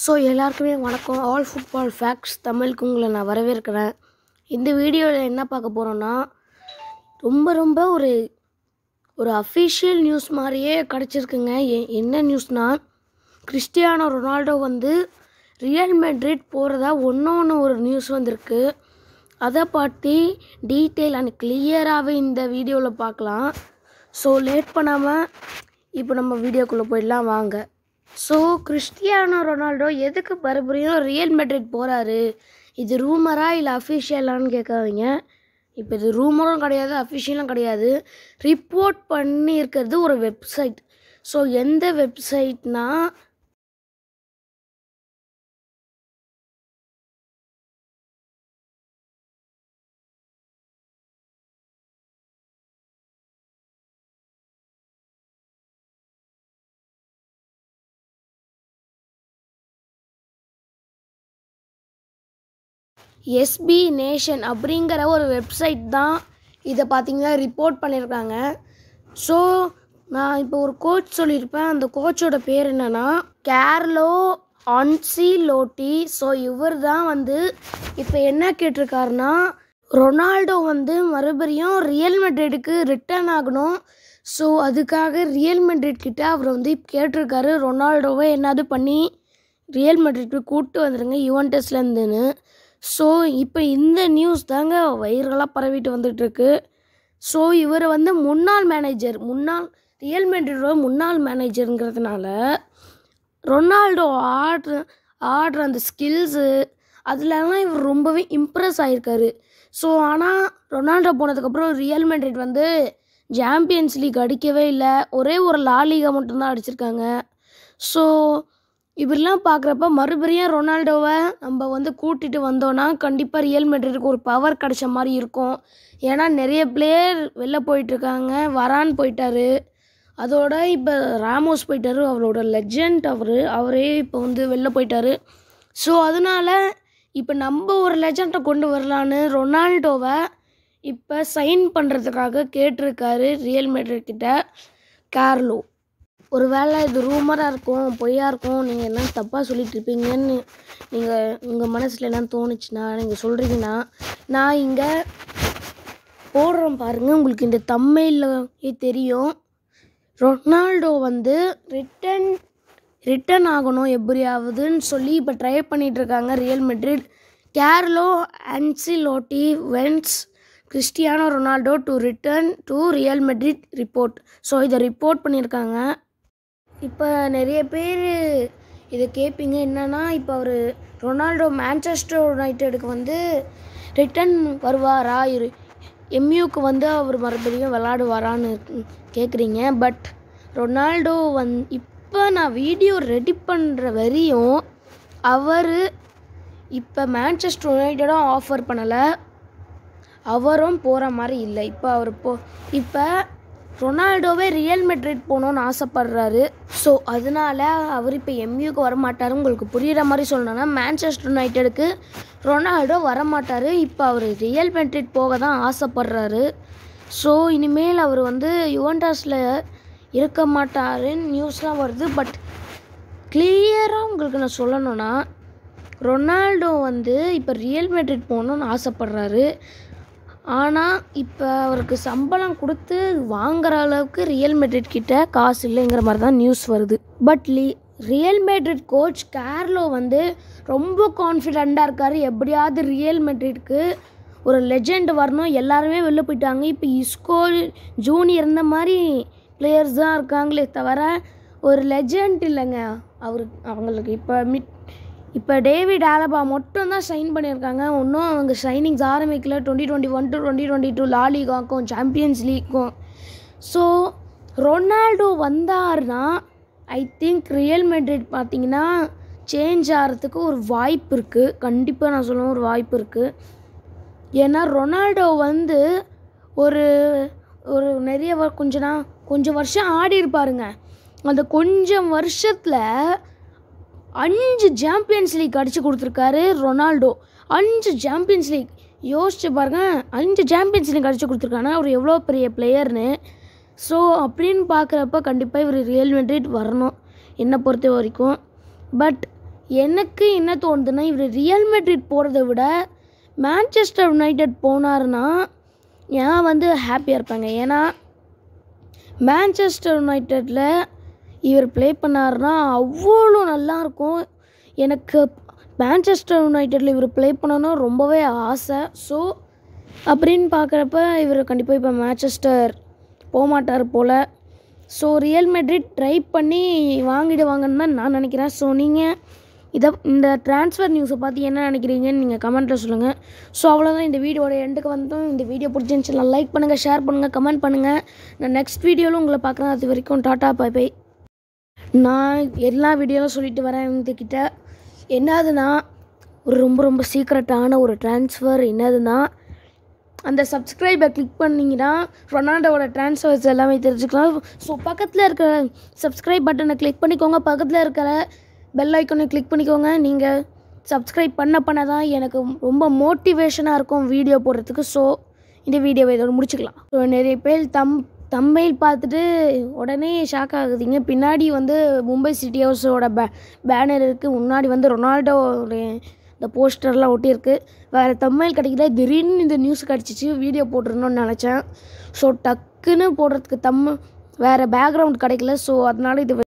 so எல்லாருக்குமே வணக்கம் all football facts தமிழுக்கு உங்களை நான் வரவேற்கிறேன் இந்த வீடியோவில் என்ன பார்க்க போகிறோன்னா ரொம்ப ரொம்ப ஒரு ஒரு அஃபிஷியல் நியூஸ் மாதிரியே கிடச்சிருக்குங்க என்ன நியூஸ்னால் கிறிஸ்டியானோ ரொனால்டோ வந்து ரியல் மெட்ரிட் போகிறதா ஒன்று ஒன்று ஒரு நியூஸ் வந்திருக்கு அதை பற்றி டீட்டெயில் அண்ட் கிளியராகவே இந்த வீடியோவில் பார்க்கலாம் ஸோ லேட் பண்ணாமல் இப்போ நம்ம வீடியோக்குள்ளே போயிடலாம் வாங்க ஸோ கிறிஸ்டியானோ ரொனால்டோ எதுக்கு மறுபடியும் ரியல் மெட்ரிட் போகிறாரு இது ரூமராக இல்லை அஃபிஷியலான்னு கேட்காதீங்க இப்போ இது ரூமரும் கிடையாது அஃபிஷியலும் கிடையாது ரிப்போர்ட் பண்ணியிருக்கிறது ஒரு வெப்சைட் ஸோ எந்த வெப்சைட்னால் எஸ்பி நேஷன் அப்படிங்கிற ஒரு வெப்சைட் தான் இதை பார்த்திங்கன்னா ரிப்போர்ட் பண்ணியிருக்காங்க ஸோ நான் இப்போ ஒரு கோச் சொல்லியிருப்பேன் அந்த கோச்சோட பேர் என்னென்னா கேர்லோ ஆன்சி லோட்டி ஸோ இவர் தான் வந்து இப்போ என்ன கேட்டிருக்காருன்னா ரொனால்டோ வந்து மறுபடியும் ரியல் மெட்ரிடுக்கு ரிட்டர்ன் ஆகணும் ஸோ அதுக்காக ரியல் மெட்ரிட் கிட்ட அவர் வந்து கேட்டிருக்காரு ரொனால்டோவை என்னது பண்ணி ரியல் மெட்ரிட்க்கு கூப்பிட்டு வந்துடுங்க யுவன்டஸ்லேருந்துன்னு ஸோ இப்போ இந்த நியூஸ் தாங்க வைரலாக பரவிட்டு வந்துட்டுருக்கு ஸோ இவர் வந்து முன்னாள் மேனேஜர் முன்னாள் ரியல் மெட்ரிடோட முன்னாள் மேனேஜருங்கிறதுனால ரொனால்டோ ஆடுற ஆடுற அந்த ஸ்கில்ஸு அதுலலாம் இவர் ரொம்பவே இம்ப்ரெஸ் ஆகியிருக்காரு ஸோ ஆனால் ரொனால்டோ போனதுக்கப்புறம் ரியல் மேட்ரிட் வந்து சாம்பியன்ஸ் லீக் அடிக்கவே இல்லை ஒரே ஒரு லாலிகா மட்டும்தான் அடிச்சிருக்காங்க ஸோ இப்படிலாம் பார்க்குறப்ப மறுபடியும் ரொனால்டோவை நம்ம வந்து கூட்டிகிட்டு வந்தோன்னா கண்டிப்பாக ரியல் மெட்ரிக்கு ஒரு பவர் கிடச்ச மாதிரி இருக்கும் ஏன்னா நிறைய பிளேயர் வெளில போயிட்டுருக்காங்க வரான் போயிட்டார் அதோட இப்போ ராமோஸ் போயிட்டார் அவரோட லெஜண்ட் அவர் அவரே இப்போ வந்து வெளில போயிட்டார் ஸோ அதனால் இப்போ நம்ம ஒரு லெஜண்டை கொண்டு வரலான்னு ரொனால்டோவை இப்போ சைன் பண்ணுறதுக்காக கேட்டிருக்காரு ரியல் மெட்ரிட் கேர்லோ ஒரு வேளை இது ரூமராக இருக்கும் பொய்யாக இருக்கும் நீங்கள் என்ன தப்பாக சொல்லிட்டு இருப்பீங்கன்னு நீங்கள் உங்கள் மனசில் என்ன தோணுச்சுன்னா நீங்கள் சொல்கிறீங்கன்னா நான் இங்கே போடுறோம் பாருங்கள் உங்களுக்கு இந்த தமிழ்லயே தெரியும் ரொனால்டோ வந்து ரிட்டன் ரிட்டன் ஆகணும் எப்படியாவதுன்னு சொல்லி இப்போ ட்ரை பண்ணிகிட்ருக்காங்க Real Madrid Carlo Ancelotti wants Cristiano Ronaldo to return to Real Madrid report so இதை ரிப்போர்ட் பண்ணியிருக்காங்க இப்போ நிறைய பேர் இதை கேட்பீங்க என்னென்னா இப்போ அவர் ரொனால்டோ மேன்செஸ்டர் யுனைட்டடுக்கு வந்து ரிட்டன் வருவாரா இரு எம்யூக்கு வந்து அவர் மறுபடியும் விளாடுவாரான்னு கேட்குறீங்க பட் ரொனால்டோ வந் இப்போ நான் வீடியோ ரெடி பண்ணுற வரையும் அவர் இப்போ மேன்செஸ்டர் யுனைடடும் ஆஃபர் பண்ணலை அவரும் போகிற மாதிரி இல்லை இப்போ அவர் போ இப்போ ரொனால்டோவே ரியல் மெட்ரிட் போகணுன்னு ஆசைப்படுறாரு ஸோ அதனால அவர் இப்போ எம்யூக்கு வரமாட்டார் உங்களுக்கு புரிகிற மாதிரி சொல்லணும்னா மேன்செஸ்டர் யுனைட்டடுக்கு ரொனால்டோ வரமாட்டார் இப்போ அவர் ரியல் மெட்ரிட் போக தான் ஆசைப்படுறாரு ஸோ இனிமேல் அவர் வந்து யுவன்டாஸில் இருக்க மாட்டாருன்னு நியூஸ்லாம் வருது பட் கிளியராக உங்களுக்கு நான் சொல்லணும்னா ரொனால்டோ வந்து இப்போ ரியல் மெட்ரிட் போகணுன்னு ஆசைப்பட்றாரு ஆனால் இப்போ அவருக்கு சம்பளம் கொடுத்து வாங்குற அளவுக்கு ரியல் மெட்ரிட் கிட்ட காசு இல்லைங்கிற மாதிரி தான் நியூஸ் வருது பட் லீ ரியல் மெட்ரிட் கோச் கேர்லோ வந்து ரொம்ப கான்ஃபிடெண்ட்டாக இருக்கார் எப்படியாவது ரியல் மெட்ரிட்க்கு ஒரு லெஜெண்ட் வரணும் எல்லாருமே வெளில போயிட்டாங்க இப்போ இஸ்கோ ஜூனியர் இந்த மாதிரி பிளேயர்ஸ் தான் இருக்காங்களே தவிர ஒரு லெஜெண்ட் இல்லைங்க அவருக்கு அவங்களுக்கு இப்போ மிட் இப்போ டேவிட் ஆலபா மட்டும் தான் சைன் பண்ணியிருக்காங்க ஒன்றும் அவங்க சைனிங்ஸ் ஆரம்பிக்கல twenty twenty one to twenty twenty two லாலிகாக்கும் சாம்பியன்ஸ் லீக்கும் ஸோ ரொனால்டோ வந்தார்னா ஐ திங்க் ரியல் மெட்ரிட் பார்த்திங்கன்னா சேஞ்ச் ஆகிறதுக்கு ஒரு வாய்ப்பு இருக்குது கண்டிப்பாக நான் சொல்லுவேன் ஒரு வாய்ப்பு இருக்குது ஏன்னா ரொனால்டோ வந்து ஒரு ஒரு நிறைய கொஞ்ச நான் கொஞ்சம் வருஷம் ஆடி இருப்பாருங்க அந்த கொஞ்சம் வருஷத்தில் அஞ்சு சாம்பியன்ஸ் லீக் அடித்து கொடுத்துருக்காரு ரொனால்டோ அஞ்சு சாம்பியன்ஸ் லீக் யோசிச்சு பாருங்க அஞ்சு சாம்பியன்ஸ் லீக் அடித்து கொடுத்துருக்காங்க அவர் எவ்வளோ பெரிய பிளேயர்னு ஸோ அப்படின்னு பார்க்குறப்ப கண்டிப்பாக இவர் ரியல் மெட்ரிட் வரணும் என்னை பொறுத்த வரைக்கும் பட் எனக்கு என்ன தோணுதுன்னா இவர் ரியல் மெட்ரிட் போகிறத விட மேன்செஸ்டர் யுனைடெட் போனார்னா ஏன் வந்து ஹாப்பியாக இருப்பாங்க ஏன்னா மேன்செஸ்டர் யுனைடெட்டில் இவர் ப்ளே பண்ணார்னா அவ்வளோ நல்லாயிருக்கும் எனக்கு மேன்செஸ்டர் யுனைட்டடில் இவர் ப்ளே பண்ணணும் ரொம்பவே ஆசை ஸோ அப்படின்னு பார்க்குறப்ப இவர் கண்டிப்பாக இப்போ மேன்செஸ்டர் போகமாட்டார் போல் ஸோ ரியல் மெட்ரிட் ட்ரை பண்ணி வாங்கிடுவாங்கன்னு தான் நான் நினைக்கிறேன் ஸோ நீங்கள் இதை இந்த ட்ரான்ஸ்ஃபர் நியூஸை பார்த்து என்ன நினைக்கிறீங்கன்னு நீங்கள் கமெண்ட்டில் சொல்லுங்கள் ஸோ அவ்வளோதான் இந்த வீடியோட எண்டுக்கு வந்தோம் இந்த வீடியோ பிடிச்சிருந்துச்சுன்னா லைக் பண்ணுங்கள் ஷேர் பண்ணுங்கள் கமெண்ட் பண்ணுங்கள் நான் நெக்ஸ்ட் வீடியோவில் உங்களை பார்க்குறேன் அது வரைக்கும் டாட்டா பை பை நான் எல்லா வீடியோவும் சொல்லிட்டு வரேன் கிட்டே என்னதுன்னா ஒரு ரொம்ப ரொம்ப சீக்ரெட்டான ஒரு ட்ரான்ஸ்ஃபர் என்னதுன்னா அந்த சப்ஸ்கிரைபை கிளிக் பண்ணிங்கன்னா ரொனால்டோவோட ட்ரான்ஸ்ஃபர்ஸ் எல்லாமே தெரிஞ்சுக்கலாம் ஸோ பக்கத்தில் இருக்கிற சப்ஸ்கிரைப் பட்டனை கிளிக் பண்ணிக்கோங்க பக்கத்தில் இருக்கிற பெல் ஐக்கனை கிளிக் பண்ணிக்கோங்க நீங்கள் சப்ஸ்கிரைப் பண்ண பண்ண தான் எனக்கு ரொம்ப மோட்டிவேஷனாக இருக்கும் வீடியோ போடுறதுக்கு ஸோ இந்த வீடியோவை இதோட முடிச்சுக்கலாம் ஸோ நிறைய பேர் தம் தம்பையில் பார்த்துட்டு உடனே ஷாக் ஆகுதுங்க பின்னாடி வந்து மும்பை சிட்டி ஹவுஸோட பே பேனர் இருக்குது முன்னாடி வந்து ரொனால்டோடைய இந்த போஸ்டர்லாம் ஒட்டியிருக்கு வேறு தம்மையில் கிடைக்கல திடீர்னு இந்த நியூஸ் கிடச்சிச்சு வீடியோ போட்டுருணும்னு நினச்சேன் ஸோ டக்குன்னு போடுறதுக்கு தம் வேறு பேக்ரவுண்ட் கிடைக்கல ஸோ அதனால் இது